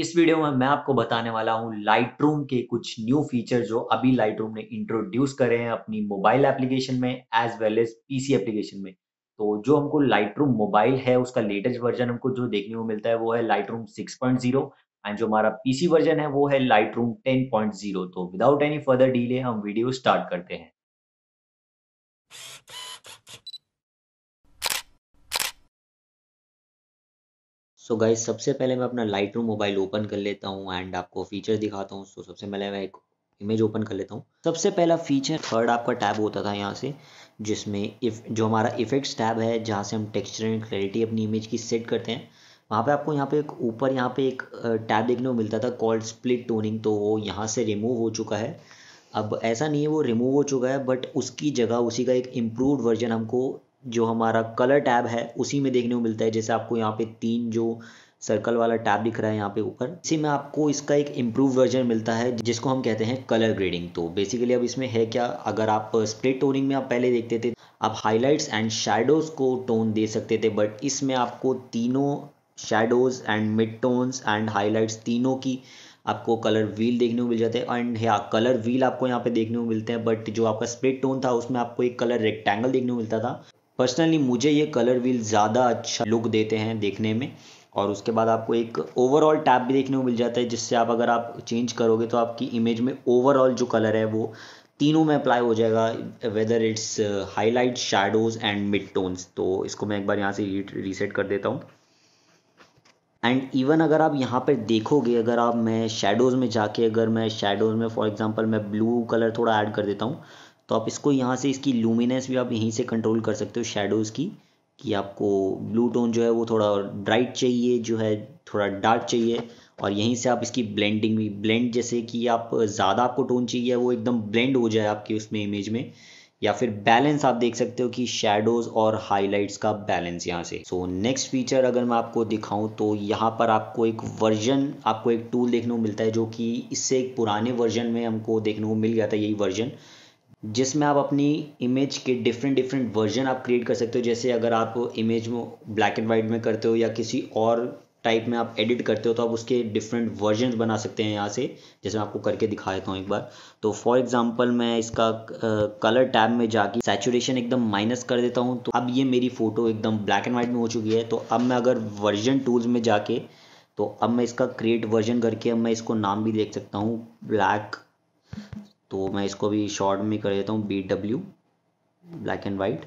इस वीडियो में मैं आपको बताने वाला हूँ लाइट रूम के कुछ न्यू फीचर जो अभी लाइट रूम ने इंट्रोड्यूस करे हैं अपनी मोबाइल एप्लीकेशन में as well as PC application में तो जो हमको लाइट रूम मोबाइल है उसका लेटेस्ट वर्जन हमको जो देखने को मिलता है वो है Lightroom six point zero and जो हमारा पीसी वर्जन है वो है Lightroom ten point zero तो विदाउट एनी फर्दर डीले हम वीडियो स्टार्ट करते हैं सो so गाइज सबसे पहले मैं अपना लाइट रूम मोबाइल ओपन कर लेता हूँ एंड आपको फीचर दिखाता हूँ सो so सबसे पहले मैं एक इमेज ओपन कर लेता हूँ सबसे पहला फीचर थर्ड आपका टैब होता था यहाँ से जिसमें इफ जो हमारा इफेक्ट्स टैब है जहाँ से हम टेक्सचर एंड क्लैरिटी अपनी इमेज की सेट करते हैं वहाँ पे आपको यहाँ पे एक ऊपर यहाँ पे एक टैब देखने को मिलता था कॉल्ड स्प्लिट टोनिंग तो वो यहाँ से रिमूव हो चुका है अब ऐसा नहीं है वो रिमूव हो चुका है बट उसकी जगह उसी का एक इम्प्रूवड वर्जन हमको जो हमारा कलर टैब है उसी में देखने को मिलता है जैसे आपको यहाँ पे तीन जो सर्कल वाला टैब दिख रहा है यहाँ पे ऊपर इसी में आपको इसका एक इम्प्रूव वर्जन मिलता है जिसको हम कहते हैं कलर ग्रेडिंग तो बेसिकली अब इसमें है क्या अगर आप स्प्लिट टोनिंग में आप पहले देखते थे आप हाइलाइट्स एंड शेडोज़ को टोन दे सकते थे बट इसमें आपको तीनों shadows and mid tones and highlights तीनों की आपको कलर व्हील देखने को मिल जाते हैं एंड या कलर व्हील आपको यहाँ पे देखने को मिलते हैं बट जो आपका स्प्रिट टोन था उसमें आपको एक कलर रेक्टेंगल देखने को मिलता था पर्सनली मुझे ये कलर व्हील ज़्यादा अच्छा लुक देते हैं देखने में और उसके बाद आपको एक ओवरऑल टैब भी देखने को मिल जाता है जिससे आप अगर आप चेंज करोगे तो आपकी इमेज में ओवरऑल जो कलर है वो तीनों में अप्लाई हो जाएगा whether it's highlight shadows and mid tones तो इसको मैं एक बार यहाँ से रीसेट कर देता हूँ एंड इवन अगर आप यहाँ पर देखोगे अगर आप मैं शेडोज़ में जाके अगर मैं शेडोज़ में फॉर एग्जांपल मैं ब्लू कलर थोड़ा ऐड कर देता हूँ तो आप इसको यहाँ से इसकी लूमिनेस भी आप यहीं से कंट्रोल कर सकते हो शेडोज़ की कि आपको ब्लू टोन जो है वो थोड़ा ब्राइट चाहिए जो है थोड़ा डार्क चाहिए और यहीं से आप इसकी ब्लेंडिंग भी ब्लेंड जैसे कि आप ज़्यादा आपको टोन चाहिए वो एकदम ब्लेंड हो जाए आपके उसमें इमेज में या फिर बैलेंस आप देख सकते हो कि शेडोज और हाइलाइट्स का बैलेंस यहाँ से सो नेक्स्ट फीचर अगर मैं आपको दिखाऊं तो यहाँ पर आपको एक वर्जन आपको एक टूल देखने को मिलता है जो कि इससे एक पुराने वर्जन में हमको देखने को मिल गया था यही वर्जन जिसमें आप अपनी इमेज के डिफरेंट डिफरेंट वर्जन आप क्रिएट कर सकते हो जैसे अगर आप इमेज में ब्लैक एंड वाइट में करते हो या किसी और टाइप में आप एडिट करते हो तो आप उसके डिफरेंट वर्जन बना सकते हैं यहाँ से जैसे मैं आपको करके दिखा देता हूँ एक बार तो फॉर एग्जाम्पल मैं इसका कलर टैब में जाके सैचुरेशन एकदम माइनस कर देता हूँ तो अब ये मेरी फ़ोटो एकदम ब्लैक एंड वाइट में हो चुकी है तो अब मैं अगर वर्जन टूल्स में जाके तो अब मैं इसका क्रिएट वर्जन करके अब मैं इसको नाम भी देख सकता हूँ ब्लैक तो मैं इसको भी शॉर्ट में कर देता हूँ B W black and white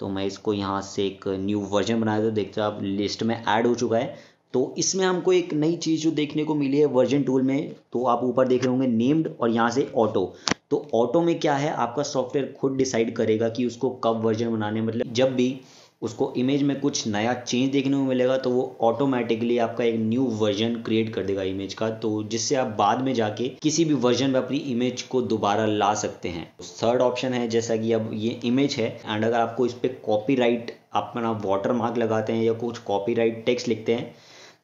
तो मैं इसको यहाँ से एक न्यू वर्जन देता हूँ देखते हो आप लिस्ट में ऐड हो चुका है तो इसमें हमको एक नई चीज़ जो देखने को मिली है वर्जन टूल में तो आप ऊपर देख रहे होंगे नेम्ड और यहाँ से ऑटो तो ऑटो में क्या है आपका सॉफ्टवेयर खुद डिसाइड करेगा कि उसको कब वर्जन बनाने मतलब जब भी उसको इमेज में कुछ नया चेंज देखने को मिलेगा तो वो ऑटोमेटिकली आपका एक न्यू वर्जन क्रिएट कर देगा इमेज का तो जिससे आप बाद में जाके किसी भी वर्जन में अपनी इमेज को दोबारा ला सकते हैं थर्ड तो ऑप्शन है जैसा कि अब ये इमेज है एंड अगर आपको इस पर कॉपी राइट अपना वाटर मार्क लगाते हैं या कुछ कॉपी राइट टेक्स्ट लिखते हैं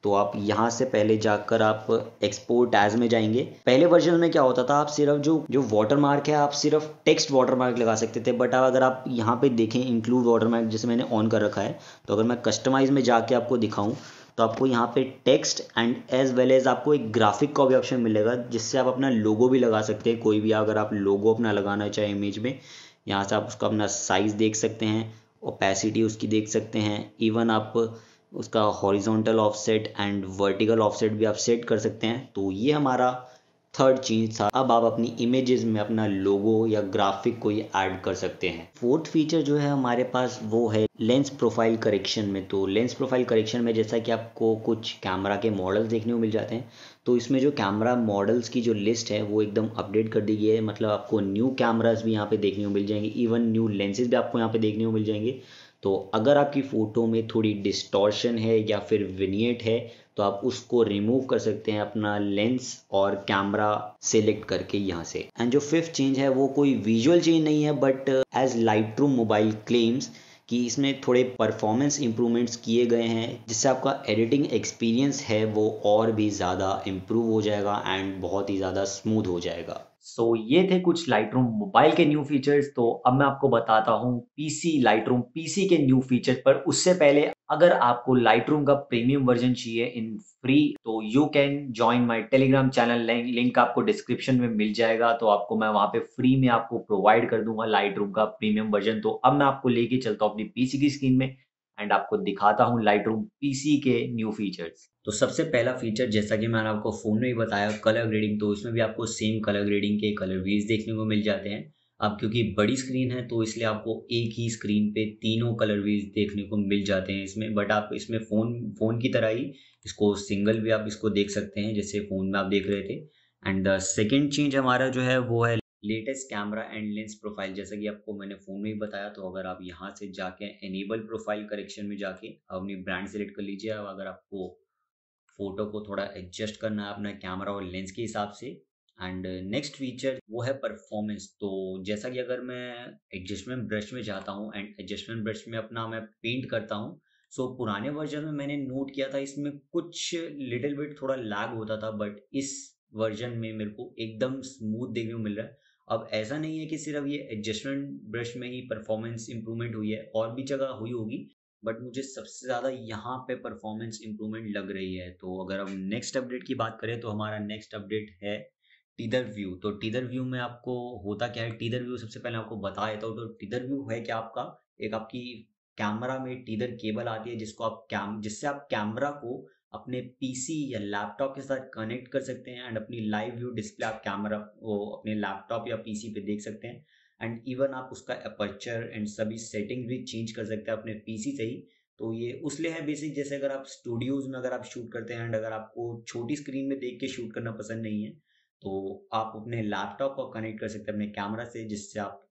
तो आप यहाँ से पहले जाकर आप एक्सपोर्ट एज में जाएंगे पहले वर्जन में क्या होता था आप सिर्फ जो जो वाटर मार्क है आप सिर्फ टेक्स्ट वाटर मार्क लगा सकते थे बट अगर आप यहाँ पे देखें इंक्लूड वाटर मार्क जैसे मैंने ऑन कर रखा है तो अगर मैं कस्टमाइज में जाके आपको दिखाऊँ तो आपको यहाँ पे text and as well as आपको एक ग्राफिक का भी ऑप्शन मिलेगा जिससे आप अपना लोगो भी लगा सकते हैं कोई भी अगर आप लोगो अपना लगाना चाहे इमेज में यहाँ से आप उसका अपना साइज़ देख सकते हैं ओपेसिटी उसकी देख सकते हैं इवन आप उसका horizontal offset and vertical offset भी आप सेट कर सकते हैं तो ये हमारा थर्ड चीज़ था अब आप अपनी इमेजेस में अपना लोगो या ग्राफिक कोई ऐड कर सकते हैं फोर्थ फीचर जो है हमारे पास वो है लेंस प्रोफाइल करेक्शन में तो लेंस प्रोफाइल करेक्शन में जैसा कि आपको कुछ कैमरा के मॉडल्स देखने को मिल जाते हैं तो इसमें जो कैमरा मॉडल्स की जो लिस्ट है वो एकदम अपडेट कर दी गई है मतलब आपको न्यू कैमराज भी यहाँ पे देखने को मिल जाएंगे इवन न्यू लेंसेज भी आपको यहाँ पे देखने को मिल जाएंगे तो अगर आपकी फ़ोटो में थोड़ी डिस्टॉर्शन है या फिर विनियट है तो आप उसको रिमूव कर सकते हैं अपना लेंस और कैमरा सेलेक्ट करके यहाँ से एंड जो फिफ्थ चेंज है वो कोई विजुअल चेंज नहीं है but as light mobile claims कि इसमें थोड़े परफॉर्मेंस इम्प्रूवमेंट्स किए गए हैं जिससे आपका एडिटिंग एक्सपीरियंस है वो और भी ज़्यादा इम्प्रूव हो जाएगा एंड बहुत ही ज़्यादा स्मूथ हो जाएगा सो so, ये थे कुछ लाइट मोबाइल के न्यू फीचर्स तो अब मैं आपको बताता हूँ पीसी लाइट रूम पीसी के न्यू फीचर पर उससे पहले अगर आपको लाइट रूम का प्रीमियम वर्जन चाहिए इन फ्री तो you can join my Telegram channel link आपको डिस्क्रिप्शन में मिल जाएगा तो आपको मैं वहां पे फ्री में आपको प्रोवाइड कर दूंगा लाइट रूम का प्रीमियम वर्जन तो अब मैं आपको लेके चलता हूँ अपनी पीसी की स्क्रीन में एंड आपको दिखाता हूँ लाइट रूम के न्यू फीचर्स तो सबसे पहला फीचर जैसा कि मैंने आपको फ़ोन में ही बताया कलर ग्रेडिंग तो इसमें भी आपको सेम कलर ग्रेडिंग के कलर व्हीज देखने को मिल जाते हैं अब क्योंकि बड़ी स्क्रीन है तो इसलिए आपको एक ही स्क्रीन पे तीनों कलर व्हीज देखने को मिल जाते हैं इसमें बट आप इसमें फ़ोन फ़ोन की तरह ही इसको सिंगल भी आप इसको देख सकते हैं जैसे फ़ोन में आप देख रहे थे एंड द सेकेंड चेंज हमारा जो है वो है latest camera and lens profile जैसा कि आपको मैंने फ़ोन में ही बताया तो अगर आप यहाँ से जाके एनेबल प्रोफाइल करेक्शन में जाके अपनी ब्रांड सेलेक्ट कर लीजिए और अगर आपको फ़ोटो को थोड़ा एडजस्ट करना है अपना कैमरा और लेंस के हिसाब से एंड नेक्स्ट फीचर वो है परफॉर्मेंस तो जैसा कि अगर मैं एडजस्टमेंट ब्रश में जाता हूँ एंड एडजस्टमेंट ब्रश में अपना मैं पेंट करता हूँ सो so, पुराने वर्जन में मैंने नोट किया था इसमें कुछ लिटिल बिट थोड़ा लैग होता था बट इस वर्जन में मेरे को एकदम स्मूथ देखने को मिल रहा है अब ऐसा नहीं है कि सिर्फ ये एडजस्टमेंट ब्रश में ही परफॉर्मेंस इंप्रूवमेंट हुई है और भी जगह हुई होगी बट मुझे सबसे ज़्यादा यहाँ पे परफॉर्मेंस इंप्रूवमेंट लग रही है तो अगर हम नेक्स्ट अपडेट की बात करें तो हमारा नेक्स्ट अपडेट है टीदर व्यू तो टीदर व्यू में आपको होता क्या है टीदर व्यू सबसे पहले आपको बता देता हूँ तो टीदर व्यू है क्या आपका एक आपकी कैमरा में टीदर केबल आती है जिसको आप कैम जिससे आप कैमरा को अपने पीसी या लैपटॉप के साथ कनेक्ट कर सकते हैं एंड अपनी लाइव व्यू डिस्प्ले आप कैमरा वो अपने लैपटॉप या पीसी पे देख सकते हैं एंड इवन आप उसका अपर्चर एंड सभी सेटिंग भी चेंज कर सकते हैं अपने पीसी से ही तो ये उसलिए है बेसिक जैसे अगर आप स्टूडियोज में अगर आप शूट करते हैं एंड अगर आपको छोटी स्क्रीन में देख के शूट करना पसंद नहीं है तो आप अपने लैपटॉप को कनेक्ट कर सकते हैं अपने कैमरा से जिससे आप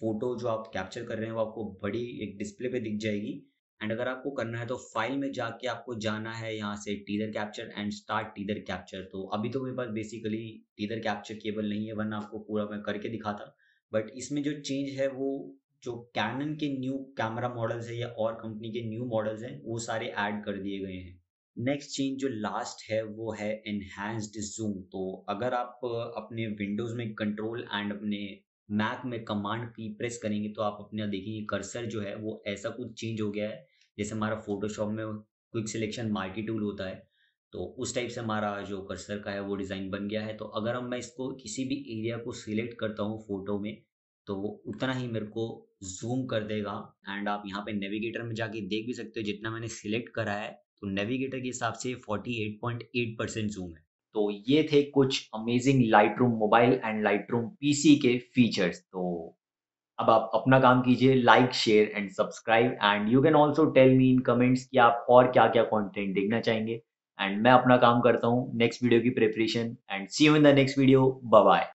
फोटो जो आप कैप्चर कर रहे हैं वो आपको बड़ी एक डिस्प्ले पे दिख जाएगी एंड अगर आपको करना है तो फाइल में जाके आपको जाना है यहाँ से tether capture and start tether capture तो अभी तो मेरे पास बेसिकली टीदर कैप्चर केबल नहीं है वरना आपको पूरा मैं करके दिखाता बट इसमें जो चेंज है वो जो कैनन के न्यू कैमरा मॉडल्स है या और कंपनी के न्यू मॉडल्स हैं वो सारे ऐड कर दिए गए हैं नेक्स्ट चेंज जो लास्ट है वो है एनहेंस्ड जूम तो अगर आप अपने विंडोज़ में कंट्रोल एंड अपने मैक में कमांड की प्रेस करेंगे तो आप अपना देखेंगे कर्सर जो है वो ऐसा कुछ चेंज हो गया है जैसे हमारा फोटोशॉप में क्विक सिलेक्शन माल्टी टूल होता है तो उस टाइप से हमारा जो कर्सर का है वो डिज़ाइन बन गया है तो अगर हम मैं इसको किसी भी एरिया को सिलेक्ट करता हूँ फोटो में तो वो उतना ही मेरे को जूम कर देगा एंड आप यहाँ पे नेविगेटर में जाके देख भी सकते हो जितना मैंने सिलेक्ट करा है तो नेविगेटर के हिसाब से 48.8 परसेंट जूम है तो ये थे कुछ amazing light mobile and light PC के फीचर्स तो अब आप अपना काम कीजिए like share and subscribe and you can also tell me in comments कि आप और क्या क्या कॉन्टेंट देखना चाहेंगे एंड मैं अपना काम करता हूँ नेक्स्ट वीडियो की preparation and see you in the next video bye